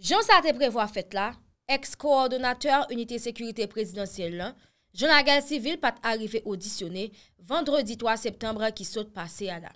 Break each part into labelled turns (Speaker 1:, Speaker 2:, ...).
Speaker 1: Jan satè prevo a fèt la, ex-koordinatèr Unité Sécurité Présidentielle la, jan agal sivil pat arrive audisyonè vendredi 3 septembre ki sot pasè a la.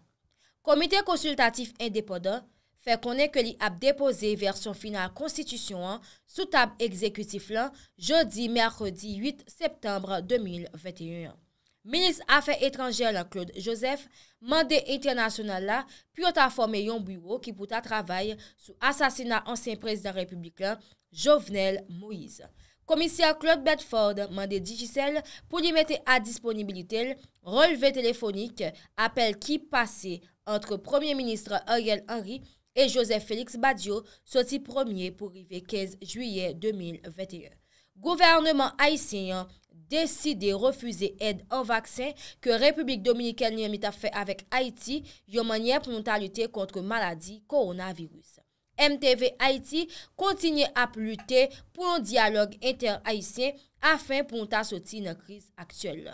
Speaker 1: Komite konsultatif indépodan fè konè ke li ap depose versyon final konstitusyon an sou tab ekzekutif la jodi-merkodi 8 septembre 2021 an. Minis afe etranjel, Claude Joseph, mande internasyonal la, pi ou ta fome yon bureau ki pou ta travay sou asasina ansen prezident republikan, Jovenel Moïse. Komisya Claude Bedford mande dijisel pou li mette a disponibilitel, releve telefonik, apel ki pase entre Premier Ministre Ariel Henry e Joseph Félix Badiou, soti premier pou rive 15 juyè 2021. Gouvernement haïsien, deside refuze ed an vaksen ke Republik Dominik el Niyamita fe avèk Haiti yon manye pou mwen ta lute kontre maladi koronavirus. MTV Haiti kontine ap lute pou yon diyalog inter-Haitien afen pou mwen ta soti nan kriz aktyel.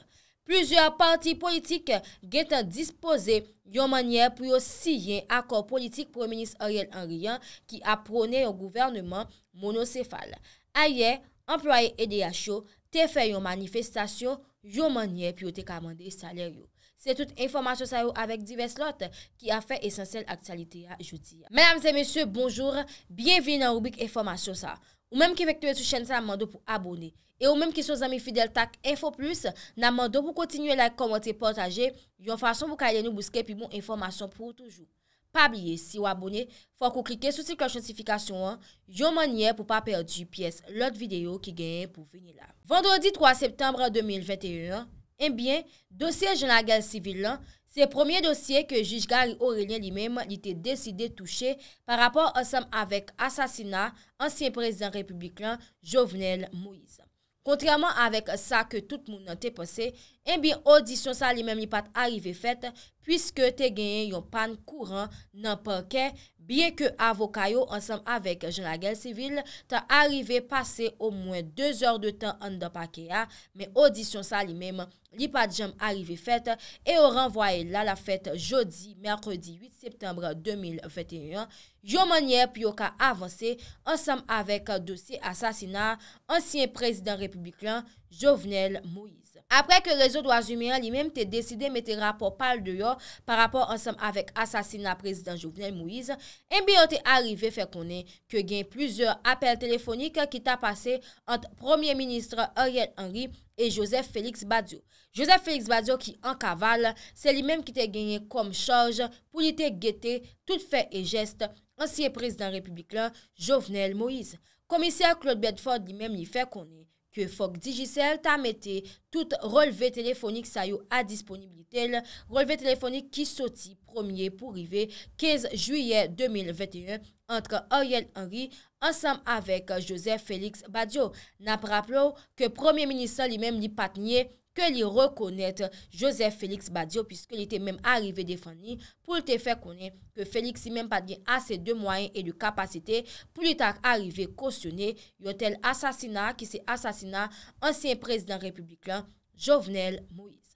Speaker 1: Plouzyor parti politik gen tan dispose yon manye pou yon siyen akor politik pou menis Ariel Anguian ki ap prone yon gouvernement monosefal. Aye, employe EDHO, te fè yon manifestasyon, yon manye, pi ou te kamande salè yon. Se tout informasyon sa yon avèk divers lot, ki a fè esensèl aktualite a jouti. Menamze, mèsyon, bonjour, bièvile nan rubik informasyon sa. Ou mèm ki vek towe sou chèn sa, mandou pou abone. E ou mèm ki sou zami Fidel Tak, info plus, nan mandou pou kontinuè la komwante portaje, yon fason pou kalè nou bouske pi bon informasyon pou toujou. Pa biye, si yo abone, fwa kou klike sou si kloj chansifikasyon an, yo manye pou pa perdi piyes lot videyo ki genye pou veni la. Vendredi 3 septembre 2021, enbyen, eh dosye jenagal sivil lan, se premier dosye ke jij gari Aurelien li mem li te deside touche par rapor osam avek asasina ansyen prezident republik lan, Jovenel Moïse. Kontriyaman avek sa ke tout moun an te pose, Eh en bin ah. audisyon sa li menm li pat arrive fèt, pwiske te genyen yon pan kouran nan pankè, bie ke avokayo ansam avek janagel sivil, ta arrive pase o mwen 2 or de tan an da pankè ya, men audisyon sa li menm li pat jam arrive fèt, e yo renvoye la la fèt jodi, merredi 8 septembre 2021, yon manye pyo ka avanse ansam avek dosi asasina ansyen prezident republikan Jovenel Mouye. apre ke rezo do Azumia li menm te deside mette rapor pal deyo par rapor ansam avek asasina prezident Jovenel Moise, MBO te arive fe konen ke gen plusieurs apel telefonik ki ta pase ant premier ministre Ariel Henry e Joseph Felix Badiou. Joseph Felix Badiou ki an kaval, se li menm ki te genye kom chaj pou li te gete tout fe e jeste ansye prezident republik la Jovenel Moise. Komisya Claude Bedford li menm li fe konen Ke Fok Digicel ta mette tout releve telefonik sa yo a disponibilitel, releve telefonik ki soti premier pou rive 15 juyè 2021 entre Ariel Henry ansam avek Joseph Félix Badiou. Na praplo ke premier minisan li mèm li patnye. ke li rekonnet Joseph Félix Badiou, piske li te mèm arrive defani, pou li te fè konè, ke Félix si mèm pat gen asè de mwayen e li kapasite pou li tak arrive kosyonè yon tel asasina, ki se asasina ansyen prezident republikan Jovenel Moïse.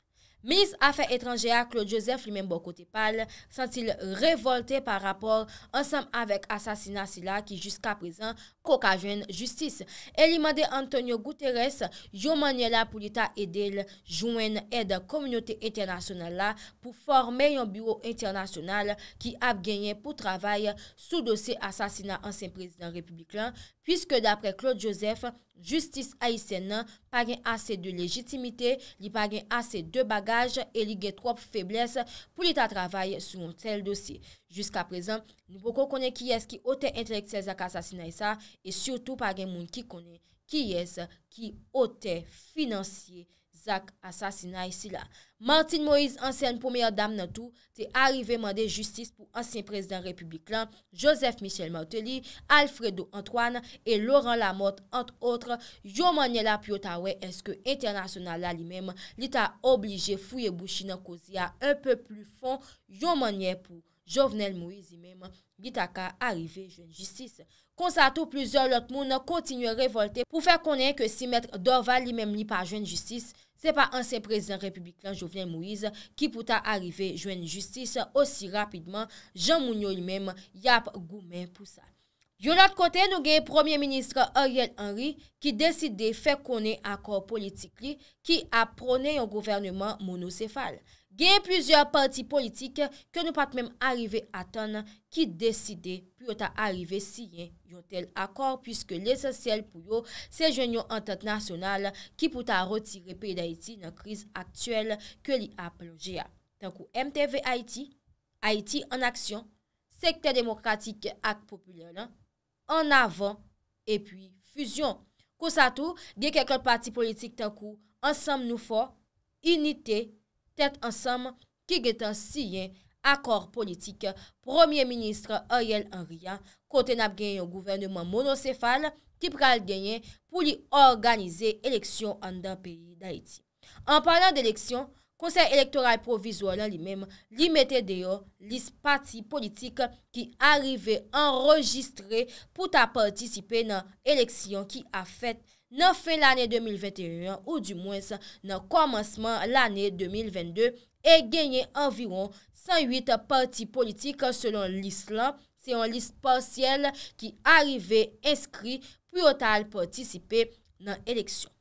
Speaker 1: Ministre Afen Etrangéa Claude Joseph Limembo Kotepal sentil revolte par rapport ansam avek asasina sila ki jiska prezen kokajwen justice. Elimande Antonio Guterres, Yomaniela Poulita Edel jwen ed komyote internasyonal la pou forme yon bureau internasyonal ki ap genyen pou travay sou dosi asasina ansen prezident republik lan. puisque d'apre Claude Joseph, justice a y sè nan, pa gen asè de légitimité, li pa gen asè de bagaj, e li gen trop fèbles pou l'État travaye sou moun tèl dosi. Jusk aprezen, nou pou konen ki yèz ki ote entelektsel zaka sasina y sa, e surtout pa gen moun ki konen ki yèz ki ote financier. sak asasina isi la. Martine Moïse, ansen pomeyo dam nan tou, te arrive mande justice pou ansen prezident republik lan, Joseph Michel Martelly, Alfredo Antoine, e Laurent Lamotte, antre otre, yon manye la pi otawè, eske internasyonal la li mem, li ta oblige fouye bouchi nan kozi ya, un pe plu fon, yon manye pou Jovenel Moïse li mem, li ta ka arrive jeun justice. Konsato, pluzor lot moun, kontinye revolte, pou fe konen ke si mette dorval li mem li pa jeun justice, Se pa ansen prezident republikan Jovenel Moïse ki pouta arrive jwen justice osi rapidman, Jean Mouniou il mèm yap gou mè pou sa. Yon at kote nou genye Premier Ministre Ariel Henry ki deside fè konè akor politik li ki ap pronè yon gouvernement mouno sefal. Gen plusieurs partis politiques ke nou pat mèm arrive atan ki deside pou yo ta arrive si yen yon tel akor puisque l'essensiel pou yo se jen yon entente nasyonal ki pou ta rotire peyi d'Haïti nan kriz aktuel ke li apelonjea. Tan kou MTV Haïti, Haïti en aksyon, Sektè Demokratik ak Populèran, en avan, et puis fusion. Kousa tou, gen kekel parti politiques tan kou ansam nou fo, unitè, Tèt ansam ki getan siyen akor politik Premier Ministre Eyal Anriyan konten ap genyen gouvernement monosefal ki pral genyen pou li organize eleksyon an dan peyi Daïti. An palan deleksyon, Konser elektoral provizwala li menm li mette deyo lis parti politik ki arive enregistre pou ta partisipe nan eleksyon ki a fet nan fe l ane 2021 ou di mwens nan komansman l ane 2022 e genye anviron 108 parti politik selon lis lan, se yon lis pasyel ki arive eskri pou yo tal partisipe nan eleksyon.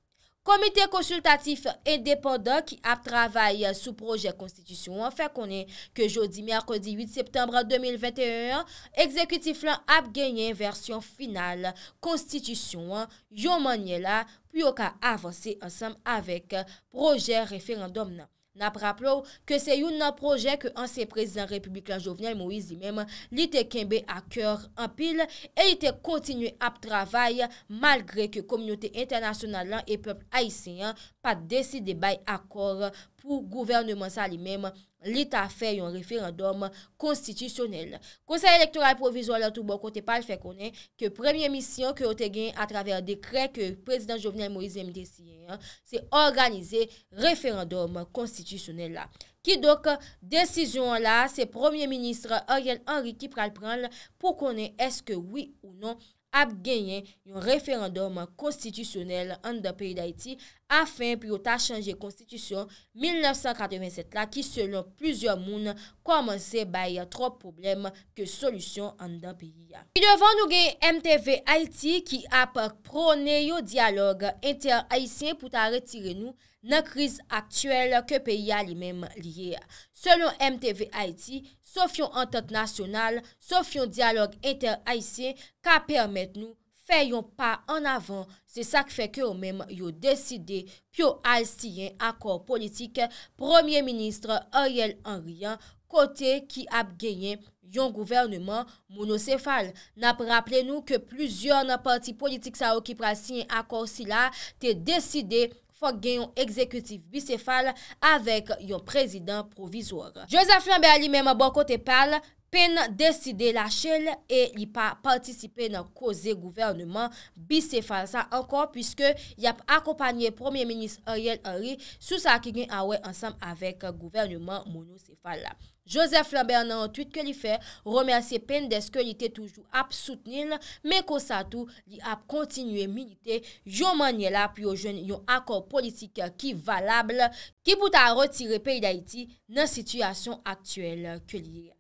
Speaker 1: Komite konsultatif indépendant ki ap travaye sou proje konstitisyon fè konen ke jodi miakodi 8 septembre 2021, ekzekutif lan ap genyen versyon final konstitisyon, yon manye la pou yo ka avanse ansam avek proje referandom nan. Napraplou ke se yon nan proje ke ansen prezident republikan jovenel Moise li menm li te kembe akor anpil e li te kontinu ap travay malgre ke komyote internasyonalan e pepl aisyen pa desi debay akor pou gouvernement sa li menm. l'Etat fè yon referendum konstitisyonel. Konseil elektoral proviso ala Toubon kote pal fè konen ke premye misyon ke otè gen atraver dekret ke prezident Jovenel Moïse M. Dessien, se organizè referendum konstitisyonel la. Ki dok, desisyon la se premye ministre Oriel Henri qui pral pral pou konen eske oui ou non ap genyen yon referandum konstitusyonel an da peyi d'Haïti, afin pou yo ta chanje konstitusyon 1987 la ki selon plusieurs mouns kwa man se baye tro problem ke solusyon an dan peyi ya. Ki devan nou gen MTV Haiti ki ap prone yo dialog inter-Haitien pou ta retire nou nan kriz aktuel ke peyi ya li men liye. Selon MTV Haiti, sof yon entente nasyonal, sof yon dialog inter-Haitien ka permette nou Fè yon pa an avan, se sak fè kè ou mèm yon deside pyo al si yon akor politik, Premier Ministre Ariel Henryan kote ki ap genyen yon gouvernement monosefal. Nap rappele nou ke pluzyon an parti politik sa okipra si yon akor si la, te deside fòk genyon ekzekutif bisefal avèk yon prezident provizor. Joseph Lambert li mèm abon kote pal, pen deside lachele e li pa partisipe nan koze gouvernement bi sefal sa ankor pwiske li ap akopanyen Premier Ministre Ariel Henry sou sa ki gen awe ansam avek gouvernement mono sefal la. Joseph Lambert nan tweet ke li fe remerse pen deske li te toujou ap soutenil men konsa tou li ap kontinuyen milite jou manye la pi yo jen yon akor politike ki valable ki pou ta rotire peyi da iti nan sityasyon aktuel ke li e.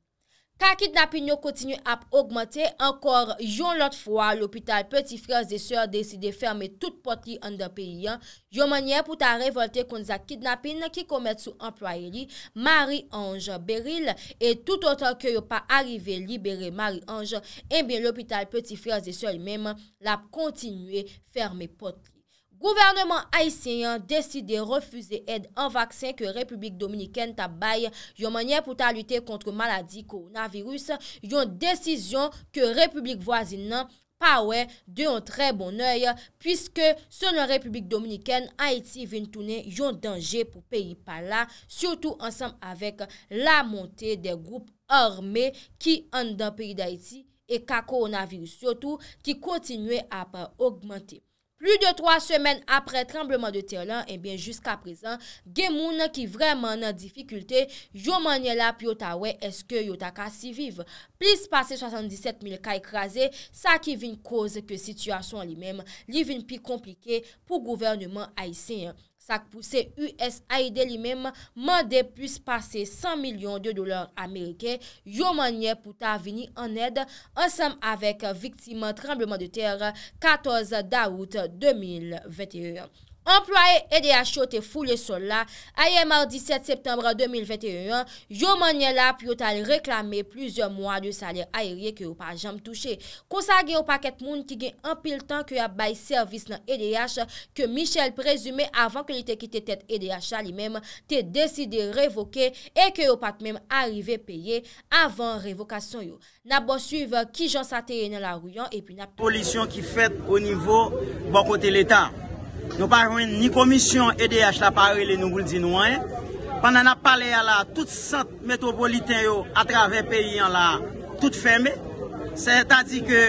Speaker 1: Ka kidnapin yo kontinu ap augmente, ankor yon lot fwa, l'opital Petit Frères et Sœurs deside ferme tout potli an de pe yon. Yon manye pou ta revolte kon za kidnapin ki komet sou employe li, Marie-Ange Beryl, e tout otan ke yo pa arrive libere Marie-Ange, eh enbe l'opital Petit Frères et Sœurs menman l'ap kontinu ferme potli. Gouvernement Haitien yon deside refuze ed an vaksen ke Republik Dominiken tabay yon manye pou ta lute kontre maladi koronavirus, yon desisyon ke Republik Vwazin nan pawe de yon tre bon oy, puisque se non Republik Dominiken, Haiti vin toune yon denje pou peyi pa la, sotou ansam avek la monte de goup orme ki an dan peyi d'Haiti e ka koronavirus sotou ki kontinue ap augmente. Lui de 3 semen apre trembleman de telan, e eh bien jusqu'a prezan, Gemouna ki vreman nan difikulte, Yomanyela pi Otawè eske Yotaka si vive. Plis pase 77.000 ka ekraze, sa ki vin kouze ke situasyon li men, li vin pi komplike pou gouvernement Aisyen. Sak pou se USAID li mem mande pwis pase 100 milyon de dolar Amerike, yo manye pou ta vini an ed ansam avek viktima trembleman de ter 14 daout 2021. Employe EDH yo te foule sol la, aye mardis 7 septembre 2021, yo manye la pi yo tal reklame plusieurs mois de saler ayerye ki yo pa jam touche. Kousa gen yo paket moun ki gen anpil tan ki yo bay servis nan e EDH, ke Michel prezume avan ki li te kite tete EDH alimem, te deside revoke, e ki yo pat mèm arrive peye avan revokasyon yo. Na bon suive ki jan sa te yen nan la ruyon, e pi na... Polisyon ki
Speaker 2: fet o nivou, bon kote l'Etat. Nou pa jwen ni komisyon e de yache la pari le nou boul di nou wanyen Pan nan ap pale ya la, tout sent metropolitanyo atrave peyi an la tout ferme Se tadi ke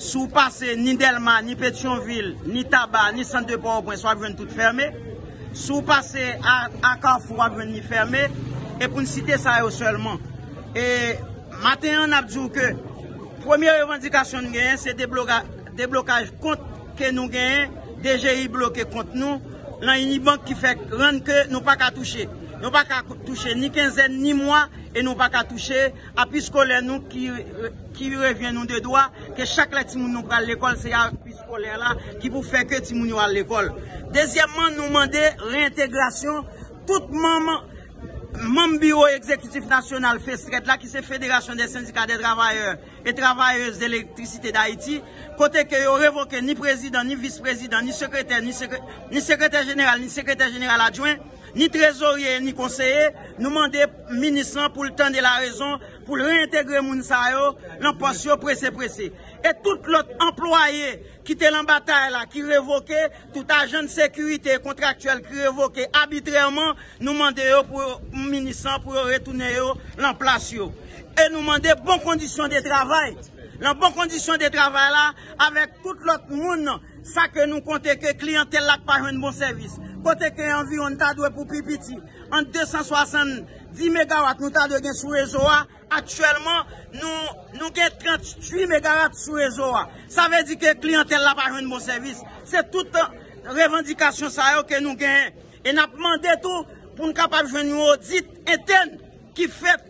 Speaker 2: sou pase ni Delma, ni Petionville, ni Taba, ni Sante-de-Port-Bouens wak ven tout ferme Sou pase Akafou wak ven ni ferme E pou nisite sa yo selman E maten an ap djou ke Premier revendikasyon nou genyen se deblokaj kont ke nou genyen Deje yi bloke kont nou, lan yi ni bank ki fek renke, nou pa ka touche. Nou pa ka touche ni kenzen, ni mwa, e nou pa ka touche api skole nou ki revyen nou de doa, ke chak la timoun nou pral l'ekol, se ya api skole la ki pou fek ke timoun nou pral l'ekol. Dezyemman nou mande reintegrasyon, tout maman, maman biro ekzekutif nasyonal FESTRED la ki se FEDERASYON DE SYNDIKA DE TRAVAYER. et travailleurs d'électricité d'Haïti, côté que yo revoque ni président, ni vice-président, ni secrétaire, ni secrétaire général, ni secrétaire général adjoint, ni trésorier, ni conseiller, nou mandé minissant pou le temps de la raison pou le réintégrer moun sa yo, l'emplace yo presse presse. Et tout l'autre employé qui t'est l'embataille là, qui revoque, tout agent de sécurité contractuel qui revoque arbitrairement, nou mandé yo moun minissant pou re-retourner yo l'emplace yo. e nou mande bon kondisyon bon de travay lan bon kondisyon de travay la avek tout lot moun sa ke nou konte ke kliyantel la parwen bon servis kote ke envyon ta dwe pou pipiti an 270 MW nou ta dwe gen sou rezoa aktuelman nou gen 38 MW sou rezoa sa ve di ke kliyantel la parwen bon servis se tout revendikasyon sa yo ke nou gen e nap mande tou pou nou kapab jwen nou odit eten ki fet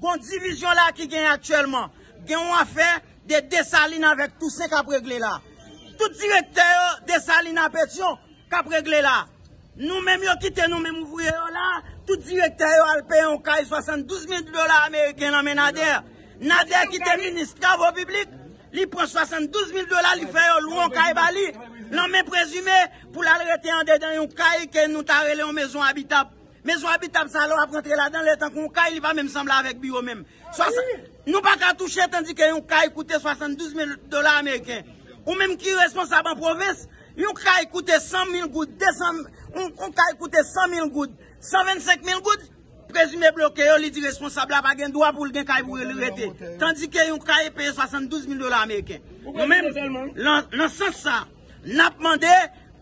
Speaker 2: Gon divizyon la ki gen aktuelman, gen ou an fe de desaline avek tou se kap regle la. Tout direkte yo desaline apetyon kap regle la. Nou men yo kite nou men mouvouye yo la, tout direkte yo alpey an kay 72.000 dola Ameriken an men nader. Nader ki te ministravo publik, li pon 72.000 dola li feyo lou an kay bali. Nan men prezume pou lal retey an deden yon kay ke nou tarele yon mezon abitap. Mezoun abitab sa lor ap rentre la dan le ah tank ou nkaye li va menm sembla avèk biyo menm. Nou baka touche tandike yon kaye koute 72.000 dolar Ameriken. Ou menm ki responsab an provins, yon kaye koute 100.000 gout, 125.000 gout, prezime bloke, yo li di responsab la bagen do ap woul gen kaye vweli rete. Tandike yon kaye peye 72.000 dolar Ameriken. Nou menm, lan sens sa, nap mande,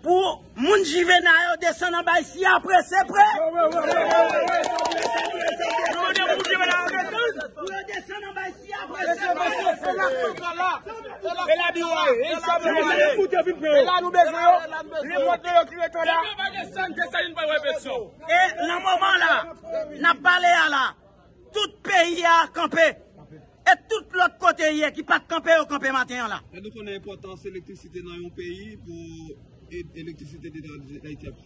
Speaker 2: pou moun clicve nan yo dessò nan bay sye apresse pre.
Speaker 3: Se la nou bezwe yo!
Speaker 2: Se mo de yo kive tola. E nan mouman la, nan balaya la, tout peyi a kampè. E tout l'ok kote ye ki pat kampè ou kampè matè yon la. E dope an inputans elektricite nan yon peyi pou elektrisite de la iti ap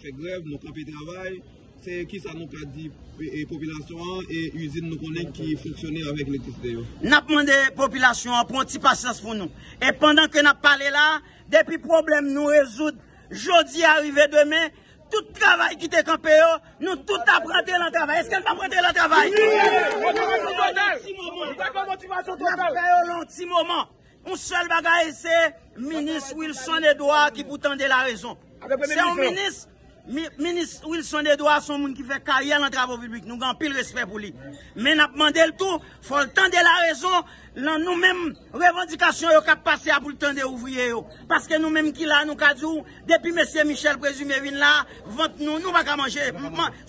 Speaker 2: fe greb, nou kapi travay, se ki sa nou ka di populasyon an, e yuzin nou konen ki foksyone avèk elektrisite yo. Nap mwande populasyon an, pou an ti pasas pou nou. E pandan ke nap pale la, depi problem nou rezoud, jodi arive deme, tout travay ki te kampè yo, nou tout ap prate la travay. Eske an pa prate la travay? Yon te vant sou tonè? Yon te vant sou tonè? Napè yo lant si mwaman? Un sel bagay se, minis Wilson Edouard ki pou tende la rezon. Se an minis... Minis Wilson Edoard son moun ki fè karyè nan travò publik, nou gan pil respè pou li. Men ap mandè l'tou, fò l'tan de la rezon, lan nou mèm revendikasyon yo kap pase a boul tan de ouvriye yo. Paske nou mèm ki la nou ka djou, oh, depi mesè Michel Présumé vin la, vant nou, nou baka manjè.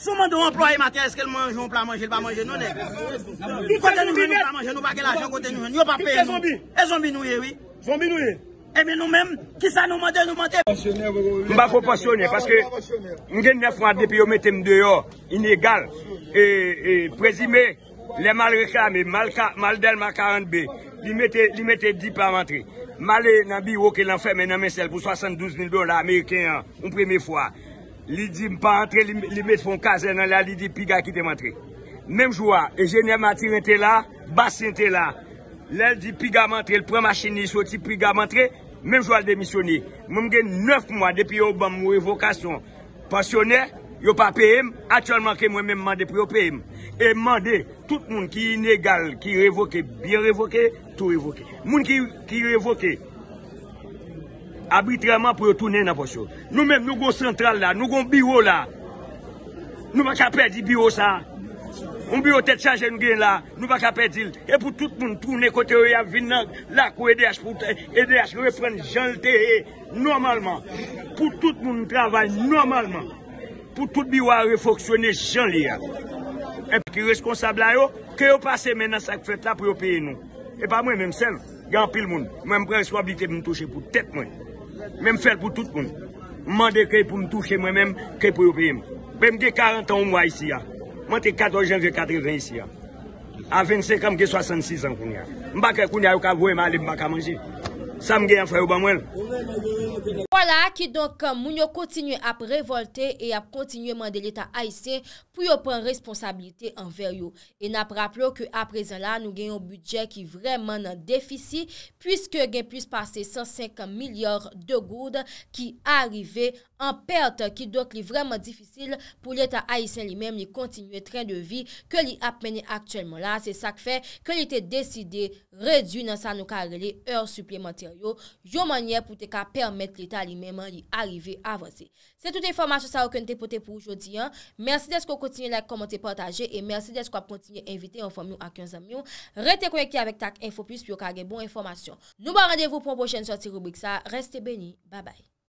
Speaker 2: Sou mèndou an ploye matè, eske l manjè ou plam manjè, l pa manjè nonè. Kote nou jè nou plam manjè, nou bakè la jè, kote nou jè, nyo pa peye nou. E zombi nou yè, oui. Eme nou menm, ki sa nou mante, nou mante. Mba kompansyonne, paske
Speaker 3: mgen ne fwa depe yo metem deyo, inegal. E prezime, le mal reklami, mal del ma karanbe, li meten di pa mantri. Male nan biro ke lan fèmè nan mesel pou 72 000 dola Ameriken, un premi fwa. Li di mpa mantri, li met fon kaze nan la li di piga ki te mantri. Mem jwa, e jenye matri ente la, basi ente la. Lè l di piga mantre, l prema chini sou ti piga mantre, mèm jwa l demisyoni. Mèm gen 9 mwa depi yo ban mou revokasyon. Pasyonè, yo pa pèm, atyolman ke mwen mèm mande pou yo pèm. E mande, tout moun ki inegal, ki revoke, bien revoke, tou revoke. Moun ki revoke, abritreman pou yo tounen aposyo. Nou mèm nou gon sentral la, nou gon biro la, nou mèm kapè di biro sa. On bi e e eh, eh. eh, oh, yo tet chanje nou gen la, nou pa kapet dil. E pou tout moun toune kote ou ya vin nan la kou E.D.H. repren jan lte e normalman. Pou tout moun traval normalman. Pou tout biwa refoksyone jan li ya. E piki responsable la yo, ke yo pase mena sak fete la pou yo peye nou. E pa mwen menm sen, gen apil moun. Mwen m pren souabilite mwen touche pou tete mwen. Mwen m fel pou tout moun. Mande kre pou m touche mwen menm, kre pou yo peye moun. Ben m de 40 an ou mwa isi ya. Je suis 14 janvier 80 ici hein. à à 25 comme j'ai 66 ans. Je ne sais pas si ya yo ka vwe mali mba manger ça me mge
Speaker 1: an Wala ki donk moun yo kontinye ap revolte e ap kontinye mande l'Etat Aysen pou yo pren responsabilite anver yo. E nap rapplo ke aprezen la nou genyon budget ki vreman an defisi pwiske gen pwis pase 105 milyor de goud ki arive an perte ki donk li vreman difisil pou l'Etat Aysen li menm li kontinye tren de vi ke li ap mene aktuelman la. Se sak fe ke li te deside redu nan sa nou karele e or suplemater yo. mèman li arive avansè. Se tout informasyon sa wè kon te pote pou oujodi an, mènsi desko kontinye lèk komote patajè e mènsi desko ap kontinye invite yon form yon ak yon zam yon, rete kwekye avèk tak info plus pi yon kage bon informasyon. Nou ba randevou pou mwen pochène soti rubrik sa, reste beni, ba bay.